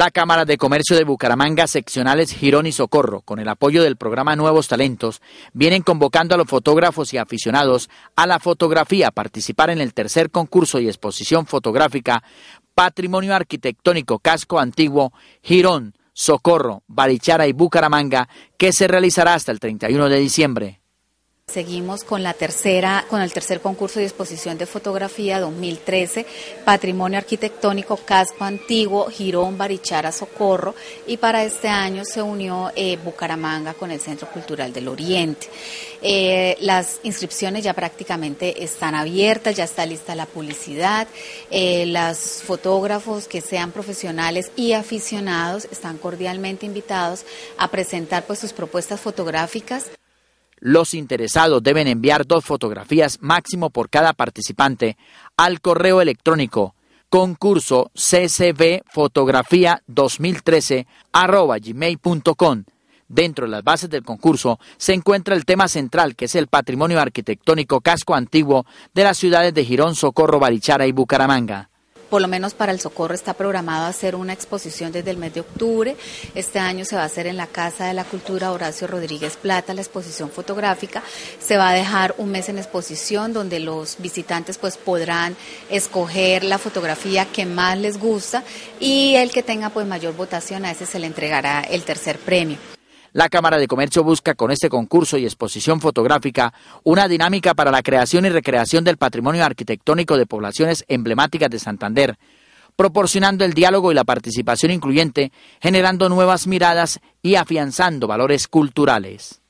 La Cámara de Comercio de Bucaramanga, seccionales Girón y Socorro, con el apoyo del programa Nuevos Talentos, vienen convocando a los fotógrafos y aficionados a la fotografía a participar en el tercer concurso y exposición fotográfica Patrimonio Arquitectónico Casco Antiguo Girón, Socorro, Barichara y Bucaramanga, que se realizará hasta el 31 de diciembre. Seguimos con la tercera, con el tercer concurso de exposición de fotografía 2013, Patrimonio Arquitectónico Casco Antiguo, Girón, Barichara, Socorro, y para este año se unió eh, Bucaramanga con el Centro Cultural del Oriente. Eh, las inscripciones ya prácticamente están abiertas, ya está lista la publicidad, eh, los fotógrafos que sean profesionales y aficionados están cordialmente invitados a presentar pues sus propuestas fotográficas. Los interesados deben enviar dos fotografías máximo por cada participante al correo electrónico concurso ccbfotografía 2013 Dentro de las bases del concurso se encuentra el tema central que es el patrimonio arquitectónico casco antiguo de las ciudades de Girón, Socorro, Barichara y Bucaramanga por lo menos para el socorro está programado hacer una exposición desde el mes de octubre. Este año se va a hacer en la Casa de la Cultura Horacio Rodríguez Plata la exposición fotográfica. Se va a dejar un mes en exposición donde los visitantes pues podrán escoger la fotografía que más les gusta y el que tenga pues mayor votación a ese se le entregará el tercer premio. La Cámara de Comercio busca con este concurso y exposición fotográfica una dinámica para la creación y recreación del patrimonio arquitectónico de poblaciones emblemáticas de Santander, proporcionando el diálogo y la participación incluyente, generando nuevas miradas y afianzando valores culturales.